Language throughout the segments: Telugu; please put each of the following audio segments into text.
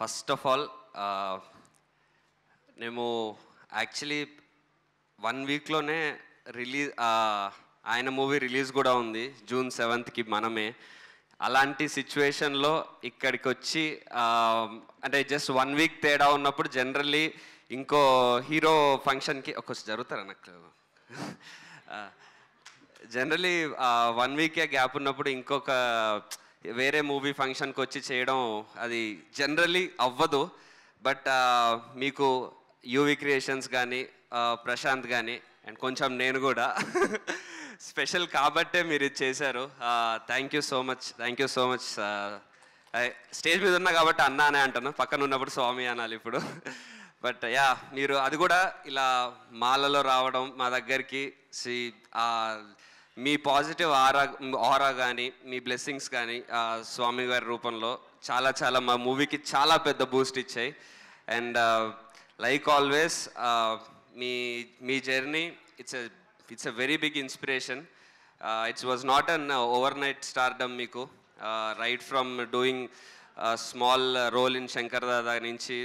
ఫస్ట్ ఆఫ్ ఆల్ మేము యాక్చువల్లీ వన్ వీక్లోనే రిలీజ్ ఆయన మూవీ రిలీజ్ కూడా ఉంది జూన్ సెవెంత్కి మనమే అలాంటి సిచ్యువేషన్లో ఇక్కడికి వచ్చి అంటే జస్ట్ వన్ వీక్ తేడా ఉన్నప్పుడు జనరల్లీ ఇంకో హీరో ఫంక్షన్కి ఒకసారి జరుగుతారు నాకు జనరలీ వన్ వీకే గ్యాప్ ఉన్నప్పుడు ఇంకొక వేరే మూవీ ఫంక్షన్కి వచ్చి చేయడం అది జనరల్లీ అవ్వదు బట్ uh, మీకు యూవి క్రియేషన్స్ కానీ ప్రశాంత్ కానీ అండ్ కొంచెం నేను కూడా స్పెషల్ కాబట్టే మీరు ఇది చేశారు thank you so much thank you so much stage మీద ఉన్నా కాబట్టి అన్న అనే అంటాను పక్కన ఉన్నప్పుడు స్వామి అనాలి ఇప్పుడు బట్ యా మీరు అది కూడా ఇలా మాలలో రావడం మా దగ్గరికి సి మీ పాజిటివ్ ఆరా ఆరా కానీ మీ బ్లెస్సింగ్స్ కానీ స్వామి గారి రూపంలో చాలా చాలా మా మూవీకి చాలా పెద్ద బూస్ట్ ఇచ్చాయి అండ్ లైక్ ఆల్వేస్ మీ మీ journey it's it's a very big inspiration it's was not an overnight stardom మీకు right from doing small role in Shankar Dada నుంచి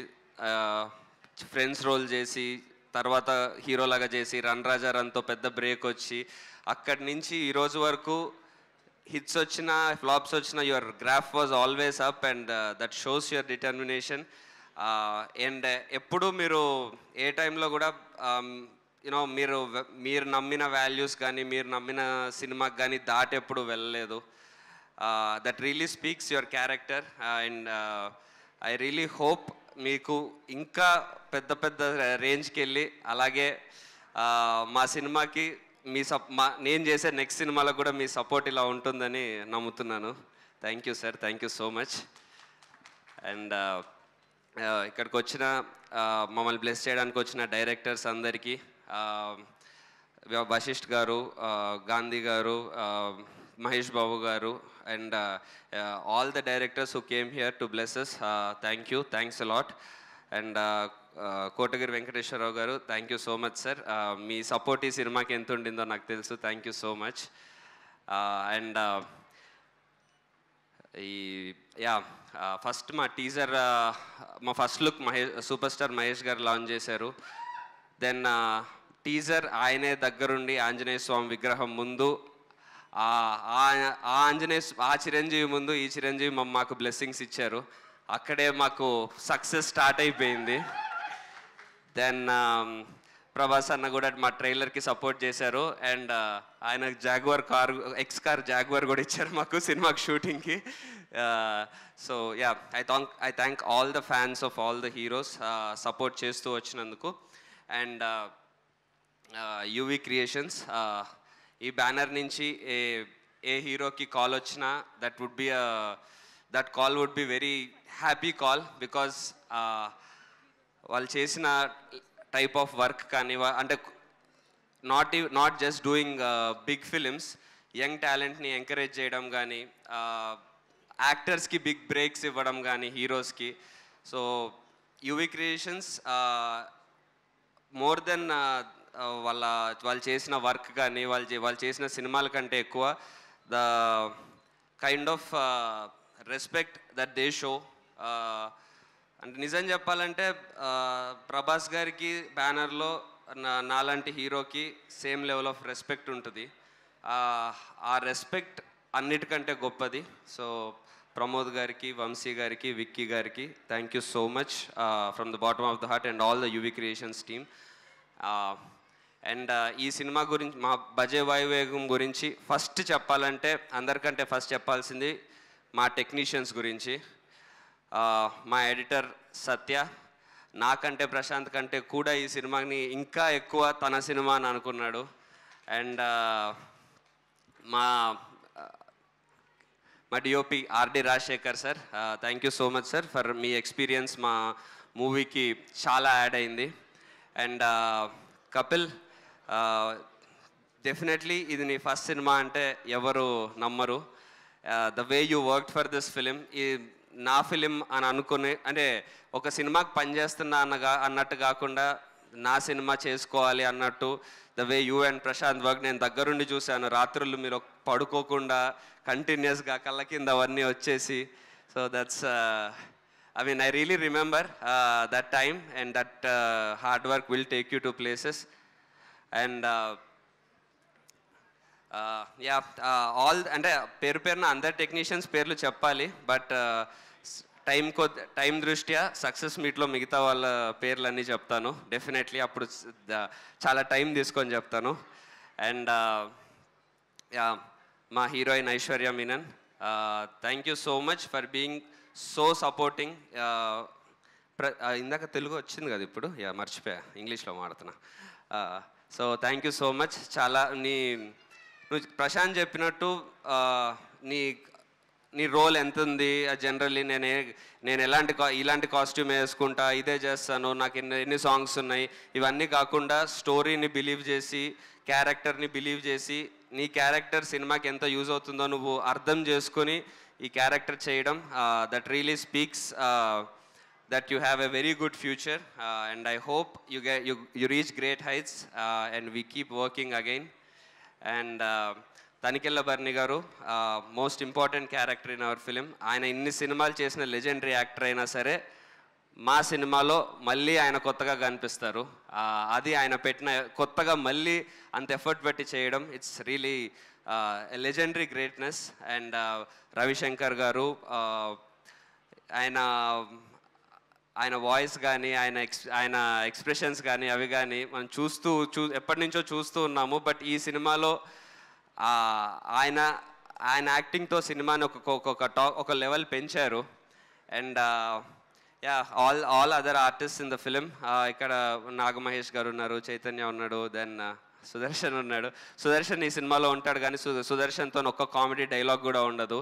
ఫ్రెండ్స్ రోల్ చేసి తర్వాత హీరోలాగా చేసి రన్ రాజా రన్తో పెద్ద బ్రేక్ వచ్చి అక్కడి నుంచి ఈరోజు వరకు హిట్స్ వచ్చిన ఫ్లాప్స్ వచ్చిన your graph was always up and that shows your determination and ఎప్పుడు మీరు ఏ టైంలో కూడా యూనో um, మీరు మీరు నమ్మిన వాల్యూస్ కానీ మీరు నమ్మిన సినిమాకి కానీ దాటెప్పుడు వెళ్ళలేదు that really speaks your character and I really hope మీకు ఇంకా పెద్ద పెద్ద రేంజ్కి వెళ్ళి అలాగే మా సినిమాకి మీ సప్ మా నేను చేసే నెక్స్ట్ సినిమాలో కూడా మీ సపోర్ట్ ఇలా ఉంటుందని నమ్ముతున్నాను thank you sir thank you so much and ఇక్కడికి వచ్చిన మమ్మల్ని బ్లెస్ చేయడానికి వచ్చిన డైరెక్టర్స్ అందరికీ వశిష్ఠ్ గారు గాంధీ గారు మహేష్ బాబు గారు and all the directors who came here to blesses thank you thanks a lot and Kotagiri Venkateswara Rao గారు thank you so much sir మీ సపోర్ట్ ఈ సినిమాకి ఎంత ఉండిందో నాకు తెలుసు thank you so much and ఈ యా ఫస్ట్ మా టీజర్ మా first look Mahesh super star Mahesh గారు లాంచ్ చేశారు దెన్ టీజర్ ఆయనే దగ్గరుండి ఆంజనేయ స్వామి విగ్రహం ముందు ఆ ఆంజనేయ ఆ చిరంజీవి ముందు ఈ చిరంజీవి మాకు బ్లెస్సింగ్స్ ఇచ్చారు అక్కడే మాకు సక్సెస్ స్టార్ట్ అయిపోయింది దెన్ um, ప్రభాస్ అన్న కూడా మా ట్రైలర్కి సపోర్ట్ చేశారు అండ్ uh, ఆయన jaguar car X car jaguar కూడా ఇచ్చారు మాకు సినిమాకి షూటింగ్కి so yeah I thank I thank all the fans of all the heroes support చేస్తూ వచ్చినందుకు అండ్ యూవీ క్రియేషన్స్ ఈ బ్యానర్ నుంచి ఏ ఏ హీరోకి కాల్ వచ్చినా that would be that call would be very happy call because వాళ్ళు చేసిన టైప్ ఆఫ్ వర్క్ కానీ అంటే not not just doing big films young టాలెంట్ని ఎంకరేజ్ చేయడం కానీ యాక్టర్స్కి బిగ్ బ్రేక్స్ ఇవ్వడం కానీ హీరోస్కి so UV creations more than వాళ్ళ వాళ్ళు చేసిన వర్క్ కానీ వాళ్ళు వాళ్ళు చేసిన సినిమాల కంటే ఎక్కువ the kind of respect that they show అంటే నిజం చెప్పాలంటే ప్రభాస్ గారికి బ్యానర్లో నా నాలాంటి హీరోకి సేమ్ లెవెల్ ఆఫ్ రెస్పెక్ట్ ఉంటుంది ఆ రెస్పెక్ట్ అన్నిటికంటే గొప్పది సో ప్రమోద్ గారికి వంశీ గారికి విక్కీ గారికి thank you so much from the bottom of the heart and all the UV creations team and ఈ సినిమా గురించి మా బజే వాయువేగం గురించి ఫస్ట్ చెప్పాలంటే అందరికంటే ఫస్ట్ చెప్పాల్సింది మా టెక్నీషియన్స్ గురించి మా ఎడిటర్ సత్య నాకంటే ప్రశాంత్ కంటే కూడా ఈ సినిమాని ఇంకా ఎక్కువ తన సినిమా అని అనుకున్నాడు అండ్ మా మా DOP R D Rajasekhar sir thank you so much sir for మీ ఎక్స్పీరియన్స్ మా మూవీకి చాలా యాడ్ అయింది అండ్ కపిల్ డెఫినెట్లీ ఇది నీ ఫస్ట్ సినిమా అంటే ఎవరు నమ్మరు the way you work for this film ఈ నా ఫిలిం అని అనుకుని అంటే ఒక సినిమాకి పనిచేస్తున్నా అన్నగా అన్నట్టు కాకుండా నా సినిమా చేసుకోవాలి అన్నట్టు the way you and Prashanth work నేను దగ్గరుండి చూశాను రాత్రులు మీరు పడుకోకుండా కంటిన్యూస్గా కళ్ళ కింద అవన్నీ వచ్చేసి so that's I mean I really remember that time and that hard work will take you to places and yeah all అంటే పేరు పేరున అందరు టెక్నీషియన్స్ పేర్లు చెప్పాలి బట్ టైం కొద్ది టైం దృష్ట్యా సక్సెస్ మీట్లో మిగతా వాళ్ళ పేర్లన్నీ చెప్తాను డెఫినెట్లీ అప్పుడు చాలా టైం తీసుకొని చెప్తాను అండ్ యా uh, మా heroine Aishwarya Menon thank you so much for being so supporting ఇందాక తెలుగు వచ్చింది కదా ఇప్పుడు యా మర్చిపోయా ఇంగ్లీష్లో మాడుతున్నా uh, so thank you so much చాలా నీ నువ్వు ప్రశాంత్ చెప్పినట్టు నీ నీ రోల్ ఎంత ఉంది జనరల్లీ నేను నేను ఎలాంటి ఇలాంటి కాస్ట్యూమ్ వేసుకుంటా ఇదే చేస్తాను నాకు ఎన్ని ఎన్ని సాంగ్స్ ఉన్నాయి ఇవన్నీ కాకుండా స్టోరీని బిలీవ్ చేసి క్యారెక్టర్ని బిలీవ్ చేసి నీ క్యారెక్టర్ సినిమాకి ఎంత యూజ్ అవుతుందో నువ్వు అర్థం చేసుకొని ఈ క్యారెక్టర్ చేయడం that really speaks that you have a very good future and I hope you get you you, reach great heights and uh, keep working again and again. And Tanikella uh, Bharani గారు most important character in our film ఆయన ఇన్ని సినిమాలు చేసిన లెజెండరీ యాక్టర్ అయినా సరే మా సినిమాలో మళ్ళీ ఆయన కొత్తగా కనిపిస్తారు అది ఆయన పెట్టిన కొత్తగా మళ్ళీ అంత ఎఫర్ట్ పెట్టి చేయడం it's really legendary greatness and Ravishankar గారు uh, ఆయన ఆయన వాయిస్ కానీ ఆయన ఎక్స్ ఆయన ఎక్స్ప్రెషన్స్ కానీ అవి కానీ మనం చూస్తూ చూ ఎప్పటి నుంచో చూస్తూ ఉన్నాము బట్ ఈ సినిమాలో ఆయన ఆయన యాక్టింగ్తో సినిమాని ఒక ఒక టాక్ ఒక లెవెల్ పెంచారు and yeah all all other artist in the film ఇక్కడ నాగమహేష్ గారు ఉన్నారు చైతన్య ఉన్నాడు దెన్ సుదర్శన్ ఉన్నాడు సుదర్శన్ ఈ సినిమాలో ఉంటాడు కానీ సు సుదర్శన్తో ఒక్క కామెడీ డైలాగ్ కూడా ఉండదు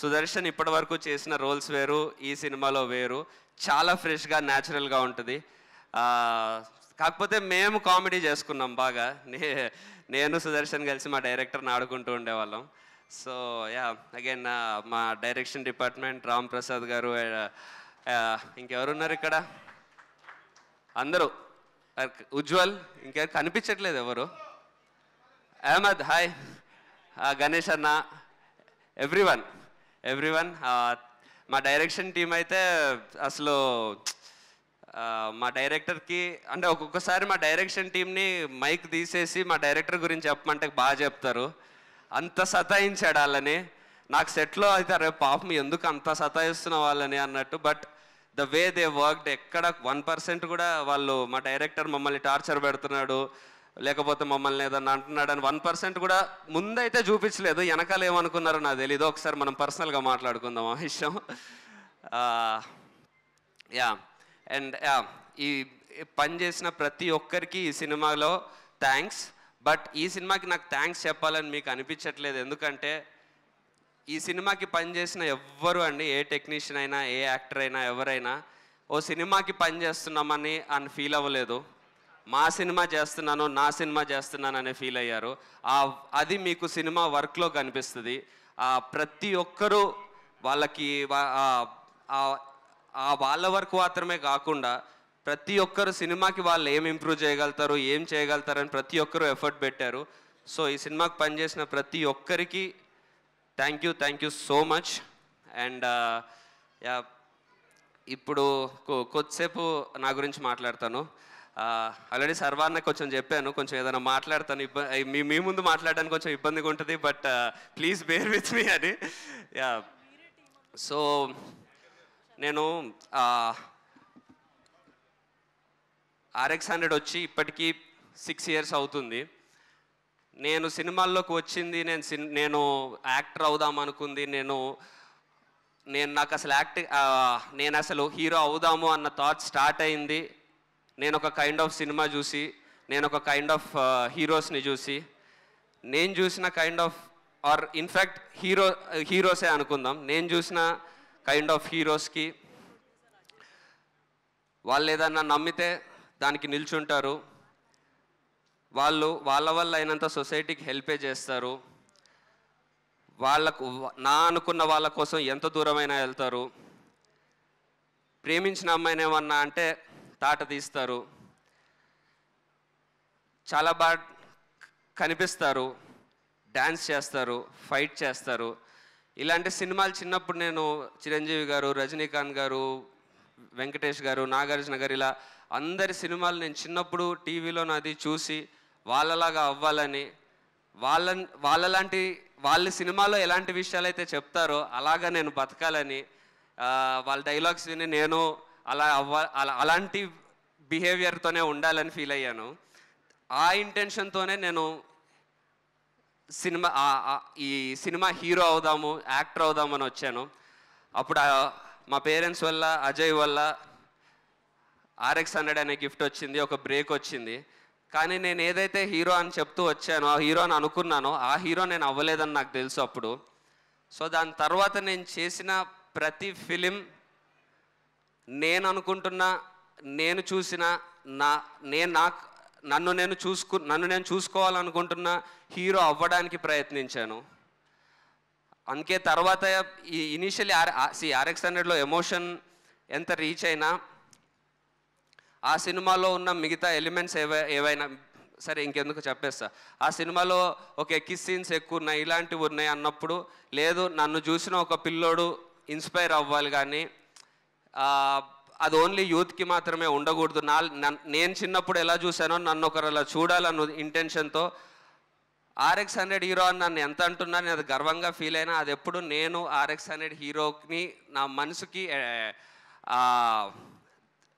సుదర్శన్ ఇప్పటివరకు చేసిన రోల్స్ వేరు ఈ సినిమాలో వేరు చాలా ఫ్రెష్గా న్యాచురల్గా ఉంటుంది కాకపోతే మేము కామెడీ చేసుకున్నాం బాగా నే నేను సుదర్శన్ కలిసి మా డైరెక్టర్ని ఆడుకుంటూ ఉండేవాళ్ళం సో యా అగైన్ మా డైరెక్షన్ డిపార్ట్మెంట్ రామ్ ప్రసాద్ గారు ఇంకెవరున్నారు ఇక్కడ అందరూ ఉజ్వల్ ఇంకెవరు కనిపించట్లేదు ఎవరు అహ్మద్ హాయ్ గణేష్ అన్న ఎవ్రీవన్ ఎవ్రీవన్ మా డైరెక్షన్ టీం అయితే అసలు మా డైరెక్టర్కి అంటే ఒక్కొక్కసారి మా డైరెక్షన్ టీంని మైక్ తీసేసి మా డైరెక్టర్ గురించి చెప్పమంటే బాగా చెప్తారు అంత సతాయించాడు వాళ్ళని నాకు సెట్లో అయితే అరే పాపం ఎందుకు అంత సతాయిస్తున్న వాళ్ళని అన్నట్టు but the way they worked ఎక్కడ వన్ పర్సెంట్ కూడా వాళ్ళు మా డైరెక్టర్ మమ్మల్ని టార్చర్ పెడుతున్నాడు లేకపోతే మమ్మల్ని ఏదన్నా అంటున్నాడని వన్ పర్సెంట్ కూడా ముందైతే చూపించలేదు వెనకాల ఏమనుకున్నారో నాకు తెలియదు ఒకసారి మనం పర్సనల్గా మాట్లాడుకుందాం ఆ విషయం యా అండ్ యా ఈ పని చేసిన ప్రతి ఒక్కరికి ఈ సినిమాలో థ్యాంక్స్ బట్ ఈ సినిమాకి నాకు థ్యాంక్స్ చెప్పాలని మీకు అనిపించట్లేదు ఎందుకంటే ఈ సినిమాకి పనిచేసిన ఎవ్వరు అండి ఏ టెక్నీషియన్ అయినా ఏ యాక్టర్ అయినా ఎవరైనా ఓ సినిమాకి పని చేస్తున్నామని అని ఫీల్ అవ్వలేదు మా సినిమా చేస్తున్నాను నా సినిమా చేస్తున్నాను అనే ఫీల్ అయ్యారు ఆ అది మీకు సినిమా వర్క్లో కనిపిస్తుంది ఆ ప్రతి ఒక్కరూ వాళ్ళకి వాళ్ళ వర్క్ మాత్రమే కాకుండా ప్రతి ఒక్కరు సినిమాకి వాళ్ళు ఏం ఇంప్రూవ్ చేయగలుగుతారు ఏం చేయగలుగుతారని ప్రతి ఒక్కరు ఎఫర్ట్ పెట్టారు సో ఈ సినిమాకి పనిచేసిన ప్రతి ఒక్కరికి thank you thank you so much and ఇప్పుడు కొద్దిసేపు నా గురించి మాట్లాడతాను ఆల్రెడీ సర్వాన్న కొంచెం చెప్పాను కొంచెం ఏదైనా మాట్లాడతాను ఇబ్బంది మీ మీ ముందు మాట్లాడడానికి కొంచెం ఇబ్బందిగా ఉంటుంది but please bear with me అని యా సో నేను ఆర్ఎక్స్ హండ్రెడ్ వచ్చి ఇప్పటికీ సిక్స్ ఇయర్స్ అవుతుంది నేను సినిమాల్లోకి వచ్చింది నేను సిన్ నేను యాక్టర్ అవుదాం అనుకుంది నేను నేను నాకు అసలు యాక్ట్ నేను అసలు హీరో అవుదాము అన్న థాట్ స్టార్ట్ అయింది నేను ఒక కైండ్ ఆఫ్ సినిమా చూసి నేను ఒక కైండ్ ఆఫ్ హీరోస్ని చూసి నేను చూసిన kind of or in fact hero హీరోసే అనుకుందాం నేను చూసిన కైండ్ ఆఫ్ హీరోస్కి వాళ్ళు ఏదన్నా నమ్మితే దానికి నిల్చుంటారు వాళ్ళు వాళ్ళ వల్ల అయినంత సొసైటీకి హెల్పే చేస్తారు వాళ్ళకు నా అనుకున్న వాళ్ళ కోసం ఎంత దూరమైనా వెళ్తారు ప్రేమించిన అమ్మాయినేమన్నా అంటే తాట తీస్తారు చాలా బాగా కనిపిస్తారు డ్యాన్స్ చేస్తారు ఫైట్ చేస్తారు ఇలాంటి సినిమాలు చిన్నప్పుడు నేను చిరంజీవి గారు రజనీకాంత్ గారు వెంకటేష్ గారు నాగార్జున గారు ఇలా అందరి సినిమాలు నేను చిన్నప్పుడు టీవీలో నాది చూసి వాళ్ళలాగా అవ్వాలని వాళ్ళ వాళ్ళలాంటి వాళ్ళ సినిమాలో ఎలాంటి విషయాలు అయితే చెప్తారో అలాగా నేను బతకాలని వాళ్ళ డైలాగ్స్ విని నేను అలా అవ్వ అలా అలాంటి బిహేవియర్తోనే ఉండాలని ఫీల్ అయ్యాను ఆ ఇంటెన్షన్తోనే నేను సినిమా ఈ సినిమా హీరో అవుదాము యాక్టర్ అవుదామని వచ్చాను అప్పుడు మా పేరెంట్స్ వల్ల అజయ్ వల్ల ఆర్ఎక్స్ హండ్రెడ్ అనే గిఫ్ట్ వచ్చింది ఒక బ్రేక్ వచ్చింది కానీ నేను ఏదైతే హీరో అని చెప్తూ వచ్చానో ఆ హీరో అని అనుకున్నానో ఆ హీరో నేను అవ్వలేదని నాకు తెలుసు అప్పుడు సో దాని తర్వాత నేను చేసిన ప్రతి ఫిలిం నేను అనుకుంటున్నా నేను చూసిన నా నేను నాకు నన్ను నేను చూసుకు నన్ను నేను చూసుకోవాలనుకుంటున్న హీరో అవ్వడానికి ప్రయత్నించాను అందుకే తర్వాత ఈ ఇనీషియలీ ఆర్ సి ఆర్ఎక్స్ హండ్రెడ్లో ఎమోషన్ ఎంత రీచ్ అయినా ఆ సినిమాలో ఉన్న మిగతా ఎలిమెంట్స్ ఏవై ఏవైనా సరే ఇంకెందుకు చెప్పేస్తా ఆ సినిమాలో ఒక ఎక్కి సీన్స్ ఎక్కువ ఉన్నాయి ఇలాంటివి ఉన్నాయి అన్నప్పుడు లేదు నన్ను చూసిన ఒక పిల్లోడు ఇన్స్పైర్ అవ్వాలి కానీ అది ఓన్లీ యూత్కి మాత్రమే ఉండకూడదు నా నేను చిన్నప్పుడు ఎలా చూశానో నన్ను ఒకరు అలా చూడాలన్న ఇంటెన్షన్తో ఆర్ఎక్స్ హండ్రెడ్ హీరో అని నన్ను ఎంత అంటున్నా నేను అది గర్వంగా ఫీల్ అయినా అది ఎప్పుడు నేను ఆర్ఎక్స్ హండ్రెడ్ హీరోని నా మనసుకి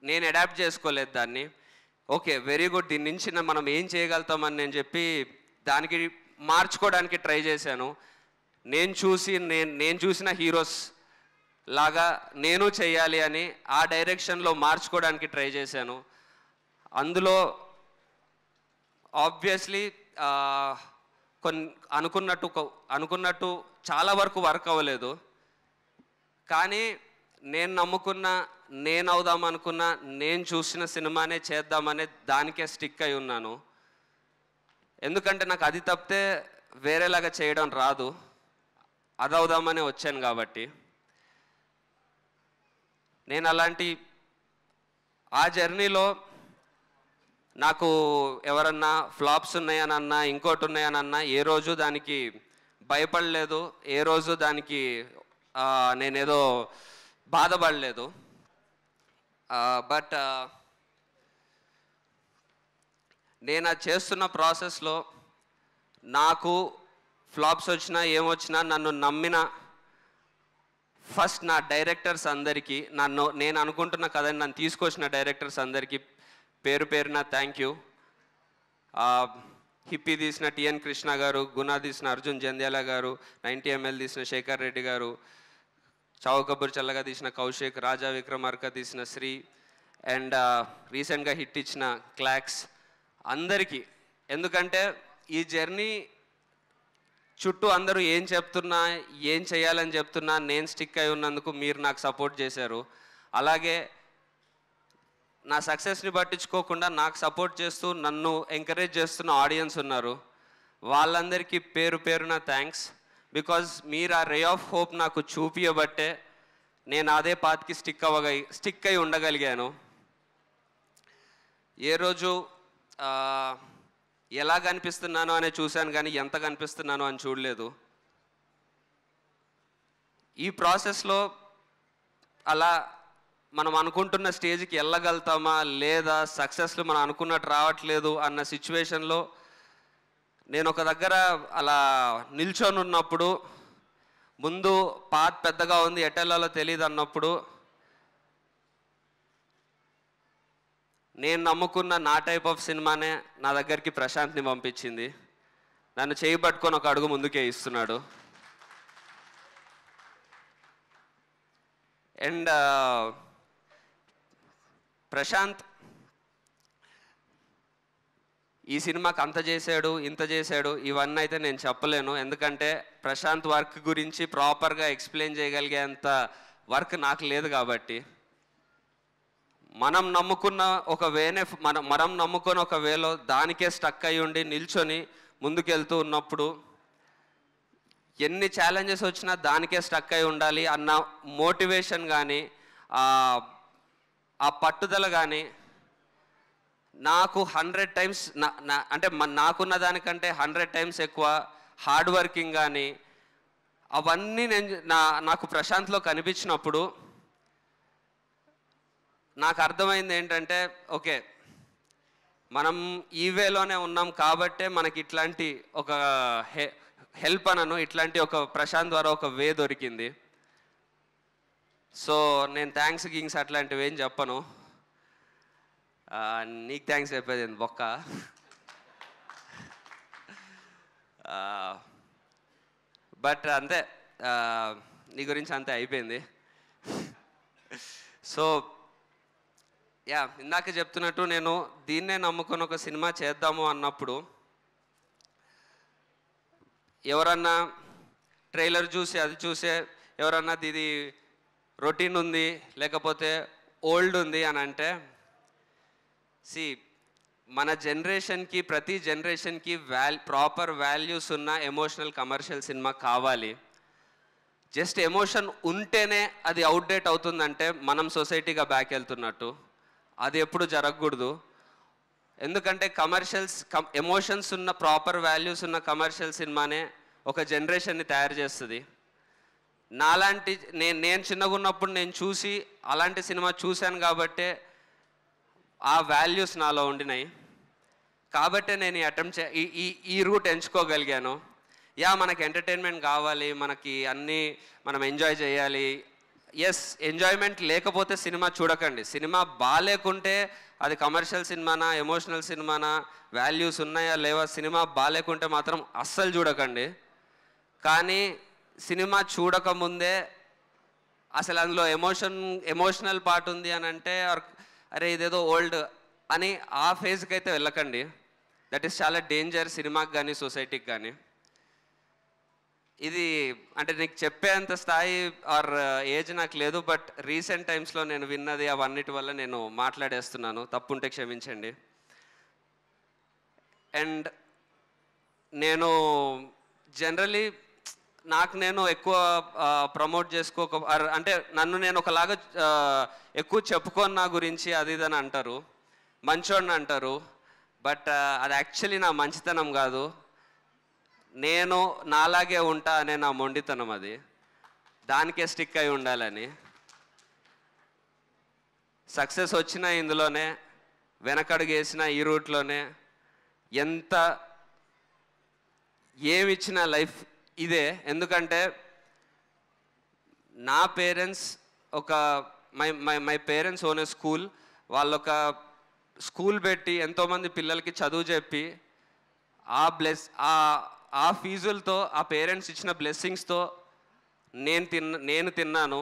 నేను అడాప్ట్ చేసుకోలేదు దాన్ని ఓకే వెరీ గుడ్ దీని నుంచి మనం ఏం చేయగలుగుతామని నేను చెప్పి దానికి మార్చుకోవడానికి ట్రై చేశాను నేను చూసి నేను నేను చూసిన హీరోస్ లాగా నేను చేయాలి అని ఆ డైరెక్షన్లో మార్చుకోవడానికి ట్రై చేశాను అందులో ఆబ్వియస్లీ కొన్ని అనుకున్నట్టు అనుకున్నట్టు చాలా వరకు వర్క్ అవ్వలేదు కానీ నేను నమ్ముకున్న నేను అవుదాం అనుకున్న నేను చూసిన సినిమానే చేద్దామనే దానికే స్టిక్ అయి ఉన్నాను ఎందుకంటే నాకు అది తప్పితే వేరేలాగా చేయడం రాదు అది అవుదామనే వచ్చాను కాబట్టి నేను అలాంటి ఆ జర్నీలో నాకు ఎవరన్నా ఫ్లాప్స్ ఉన్నాయనన్నా ఇంకోటి ఉన్నాయనన్నా ఏ రోజు దానికి భయపడలేదు ఏ రోజు దానికి నేనేదో బాధపడలేదు బట్ నేను అది చేస్తున్న ప్రాసెస్లో నాకు ఫ్లాప్స్ వచ్చినా ఏమొచ్చినా నన్ను నమ్మిన ఫస్ట్ నా డైరెక్టర్స్ అందరికీ నన్ను నేను అనుకుంటున్న కథని నన్ను తీసుకొచ్చిన డైరెక్టర్స్ అందరికీ పేరు పేరున థ్యాంక్ యూ హిప్పీ తీసిన టిఎన్ కృష్ణ గారు గునా తీసిన అర్జున్ జంధ్యాల గారు నైంటీ ఎంఎల్ తీసిన శేఖర్ రెడ్డి గారు చావు చల్లగా తీసిన కౌశిక్ రాజా విక్రమార్క తీసిన శ్రీ అండ్ రీసెంట్గా హిట్ ఇచ్చిన క్లాక్స్ అందరికీ ఎందుకంటే ఈ జర్నీ చుట్టూ అందరూ ఏం చెప్తున్నా ఏం చేయాలని చెప్తున్నా నేను స్టిక్ అయి ఉన్నందుకు మీరు నాకు సపోర్ట్ చేశారు అలాగే నా సక్సెస్ని పట్టించుకోకుండా నాకు సపోర్ట్ చేస్తూ నన్ను ఎంకరేజ్ చేస్తున్న ఆడియన్స్ ఉన్నారు వాళ్ళందరికీ పేరు పేరున థ్యాంక్స్ బికాజ్ మీరు ఆ రే ఆఫ్ హోప్ నాకు చూపియబట్టే నేను అదే పాత్కి స్టిక్ అవ్వగ స్టిక్ అయి ఉండగలిగాను ఏ రోజు ఎలా కనిపిస్తున్నాను అనే చూశాను కానీ ఎంత కనిపిస్తున్నాను అని చూడలేదు ఈ ప్రాసెస్లో అలా మనం అనుకుంటున్న స్టేజ్కి వెళ్ళగలుగుతామా లేదా సక్సెస్లు మనం అనుకున్నట్టు రావట్లేదు అన్న సిచ్యువేషన్లో నేను ఒక దగ్గర అలా నిల్చొని ఉన్నప్పుడు ముందు పాత్ పెద్దగా ఉంది ఎటెళ్ళాలో తెలియదు అన్నప్పుడు నేను నమ్ముకున్న నా టైప్ ఆఫ్ సినిమానే నా దగ్గరికి ప్రశాంత్ని పంపించింది నన్ను చేయి పట్టుకొని ఒక అడుగు ముందుకే ఇస్తున్నాడు అండ్ ప్రశాంత్ ఈ సినిమాకి అంత చేశాడు ఇంత చేశాడు ఇవన్నీ అయితే నేను చెప్పలేను ఎందుకంటే ప్రశాంత్ వర్క్ గురించి ప్రాపర్గా ఎక్స్ప్లెయిన్ చేయగలిగేంత వర్క్ నాకు లేదు కాబట్టి మనం నమ్ముకున్న ఒక వేనే మనం మనం నమ్ముకున్న ఒక వేలో దానికే స్టక్ అయి ఉండి నిల్చొని ముందుకెళ్తూ ఉన్నప్పుడు ఎన్ని ఛాలెంజెస్ వచ్చినా దానికే స్టక్ అయి ఉండాలి అన్న మోటివేషన్ కానీ ఆ పట్టుదల కానీ నాకు హండ్రెడ్ టైమ్స్ నా అంటే నాకున్న దానికంటే హండ్రెడ్ టైమ్స్ ఎక్కువ హార్డ్ వర్కింగ్ కానీ అవన్నీ నేను నా నాకు ప్రశాంత్లో కనిపించినప్పుడు నాకు అర్థమైంది ఏంటంటే ఓకే మనం ఈ వేలోనే ఉన్నాం కాబట్టే మనకి ఇట్లాంటి ఒక హె హెల్ప్ అనను ఇట్లాంటి ఒక ప్రశాంత్ ద్వారా ఒక వే దొరికింది సో నేను థ్యాంక్స్ గింగ్స్ అట్లాంటివి ఏం చెప్పను నీకు థ్యాంక్స్ చెప్పేది బొక్క బట్ అంతే నీ గురించి అంతే అయిపోయింది సో యా ఇందాక చెప్తున్నట్టు నేను దీన్నే నమ్ముకొని ఒక సినిమా చేద్దాము అన్నప్పుడు ఎవరన్నా ట్రైలర్ చూసి అది చూసే ఎవరన్నా ఇది రొటీన్ ఉంది లేకపోతే ఓల్డ్ ఉంది అని అంటే సి మన జనరేషన్కి ప్రతి జనరేషన్కి వాల్ ప్రాపర్ వాల్యూస్ ఉన్న ఎమోషనల్ కమర్షియల్ సినిమా కావాలి జస్ట్ ఎమోషన్ ఉంటేనే అది అవుట్డేట్ అవుతుందంటే మనం సొసైటీగా బ్యాక్ వెళ్తున్నట్టు అది ఎప్పుడు జరగకూడదు ఎందుకంటే కమర్షియల్స్ ఎమోషన్స్ ఉన్న ప్రాపర్ వాల్యూస్ ఉన్న కమర్షియల్ సినిమానే ఒక జనరేషన్ని తయారు చేస్తుంది నాలాంటి నేను నేను చిన్నగా ఉన్నప్పుడు నేను చూసి అలాంటి సినిమా చూశాను కాబట్టే ఆ వాల్యూస్ నాలో ఉండినాయి కాబట్టే నేను అటెంప్ట్ చే ఈ ఈ రూట్ ఎంచుకోగలిగాను యా మనకి ఎంటర్టైన్మెంట్ కావాలి మనకి అన్నీ మనం ఎంజాయ్ చేయాలి ఎస్ ఎంజాయ్మెంట్ లేకపోతే సినిమా చూడకండి సినిమా బాగాలేకుంటే అది కమర్షియల్ సినిమానా ఎమోషనల్ సినిమానా వాల్యూస్ ఉన్నాయా లేవా సినిమా బాగాలేకుంటే మాత్రం అస్సలు చూడకండి కానీ సినిమా చూడకముందే అసలు అందులో ఎమోషన్ ఎమోషనల్ పార్ట్ ఉంది అని అంటే అరే ఇదేదో ఓల్డ్ అని ఆ ఫేజ్కి అయితే వెళ్ళకండి దట్ ఈస్ చాలా డేంజర్ సినిమాకి కానీ సొసైటీకి కానీ ఇది అంటే నీకు చెప్పేంత స్థాయి ఆర్ ఏజ్ నాకు లేదు బట్ రీసెంట్ టైమ్స్లో నేను విన్నది అవన్నిటి వల్ల నేను మాట్లాడేస్తున్నాను తప్పుంటే క్షమించండి అండ్ నేను జనరలీ నాకు నేను ఎక్కువ ప్రమోట్ చేసుకోక అంటే నన్ను నేను ఒకలాగా ఎక్కువ చెప్పుకోను నా గురించి అది ఇదని అంటారు మంచోడిని అంటారు బట్ అది యాక్చువల్లీ నా మంచితనం కాదు నేను నాలాగే ఉంటా అనే నా మొండితనం అది దానికే స్టిక్ అయి ఉండాలని సక్సెస్ వచ్చినా ఇందులోనే వెనకడుగేసిన ఈ రూట్లోనే ఎంత ఇచ్చిన లైఫ్ ఇదే ఎందుకంటే నా పేరెంట్స్ ఒక మై మై మై పేరెంట్స్ ఓనే స్కూల్ వాళ్ళొక స్కూల్ పెట్టి ఎంతోమంది పిల్లలకి చదువు చెప్పి ఆ బ్లెస్ ఆ ఆ ఫీజులతో ఆ పేరెంట్స్ ఇచ్చిన బ్లెస్సింగ్స్తో నేను తిన్న నేను తిన్నాను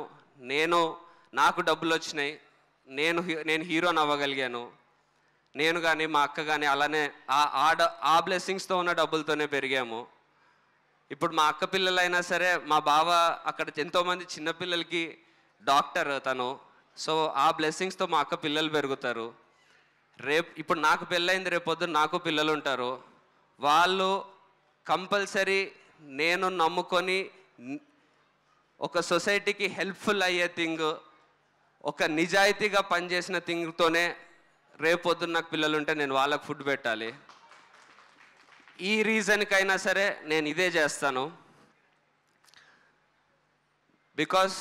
నేను నాకు డబ్బులు వచ్చినాయి నేను నేను హీరోని అవ్వగలిగాను నేను కానీ మా అక్క కానీ అలానే ఆ ఆ ఆ బ్లెస్సింగ్స్తో ఉన్న డబ్బులతోనే పెరిగాము ఇప్పుడు మా అక్క పిల్లలైనా సరే మా బావ అక్కడ ఎంతోమంది చిన్నపిల్లలకి డాక్టర్ తను సో ఆ బ్లెస్సింగ్స్తో మా అక్క పిల్లలు పెరుగుతారు రేపు ఇప్పుడు నాకు పెళ్ళైంది రేపొద్దు నాకు పిల్లలు ఉంటారు వాళ్ళు కంపల్సరీ నేను నమ్ముకొని ఒక సొసైటీకి హెల్ప్ఫుల్ అయ్యే థింగ్ ఒక నిజాయితీగా పనిచేసిన థింగ్తోనే పొద్దున్న నాకు పిల్లలు ఉంటే నేను వాళ్ళకు ఫుడ్ పెట్టాలి ఈ రీజన్కైనా సరే నేను ఇదే చేస్తాను బికాస్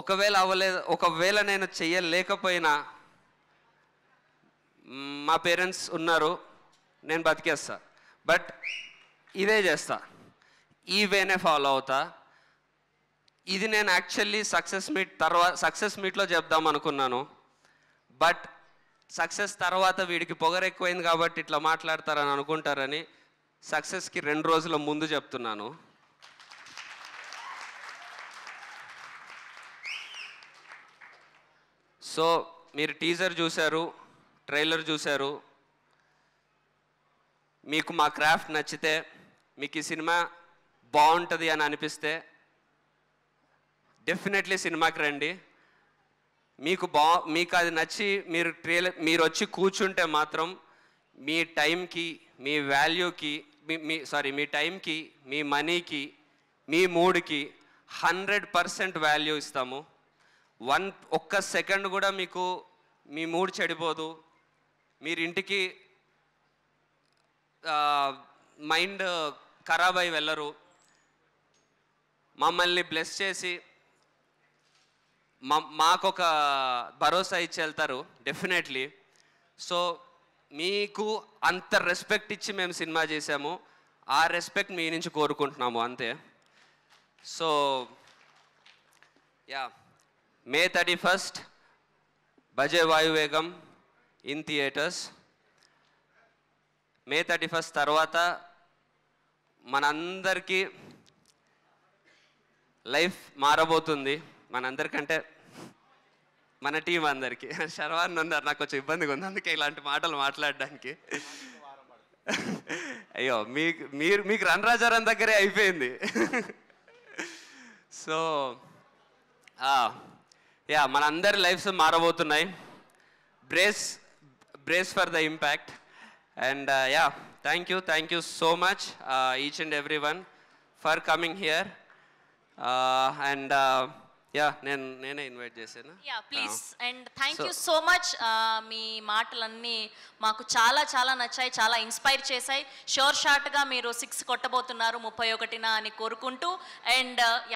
ఒకవేళ అవ్వలే ఒకవేళ నేను చెయ్యలేకపోయినా మా పేరెంట్స్ ఉన్నారు నేను బతికేస్తాను బట్ ఇదే చేస్తా ఈ వేనే ఫాలో అవుతా ఇది నేను యాక్చువల్లీ సక్సెస్ మీట్ తర్వాత సక్సెస్ మీట్లో చెప్దాం అనుకున్నాను బట్ సక్సెస్ తర్వాత వీడికి పొగర ఎక్కువైంది కాబట్టి ఇట్లా మాట్లాడతారని అనుకుంటారని సక్సెస్కి రెండు రోజుల ముందు చెప్తున్నాను సో మీరు టీజర్ చూశారు ట్రైలర్ చూశారు మీకు మా క్రాఫ్ట్ నచ్చితే మీకు ఈ సినిమా బాగుంటుంది అని అనిపిస్తే డెఫినెట్లీ సినిమాకి రండి మీకు బా మీకు అది నచ్చి మీరు ట్రేలర్ మీరు వచ్చి కూర్చుంటే మాత్రం మీ టైంకి మీ వాల్యూకి మీ మీ సారీ మీ టైంకి మీ మనీకి మీ మూడ్కి హండ్రెడ్ పర్సెంట్ వాల్యూ ఇస్తాము వన్ ఒక్క సెకండ్ కూడా మీకు మీ మూడ్ చెడిపోదు మీరు ఇంటికి మైండ్ ఖరాబ్ అయి వెళ్ళరు మమ్మల్ని బ్లెస్ చేసి మా మాకొక భరోసా ఇచ్చి వెళ్తారు డెఫినెట్లీ సో మీకు అంత రెస్పెక్ట్ ఇచ్చి మేము సినిమా చేసాము ఆ రెస్పెక్ట్ మీ నుంచి కోరుకుంటున్నాము అంతే so yeah May thirty first Bhaje Vaayu Vegam in theatres May thirty first తర్వాత మనందరికీ లైఫ్ మారబోతుంది మనందరికంటే మన టీం అందరికీ శర్వాన్ ఉన్నారు నాకు కొంచెం ఇబ్బందిగా ఉంది అందుకే ఇలాంటి మాటలు మాట్లాడడానికి అయ్యో మీకు మీరు మీకు రణరాజారాం దగ్గరే అయిపోయింది సో యా మనందరి లైఫ్స్ మారబోతున్నాయి brace brace for the impact and yeah thank you thank you so much each and each and everyone, for coming here. Yeah నేను నేనే ఇన్వైట్ చేశాను yeah please and thank you so much మీ మాటలన్నీ మాకు చాలా చాలా నచ్చాయి చాలా ఇన్స్పైర్ చేశాయి షోర్ షార్ట్గా మీరు సిక్స్ కొట్టబోతున్నారు ముప్పై ఒకటిన అని కోరుకుంటూ అండ్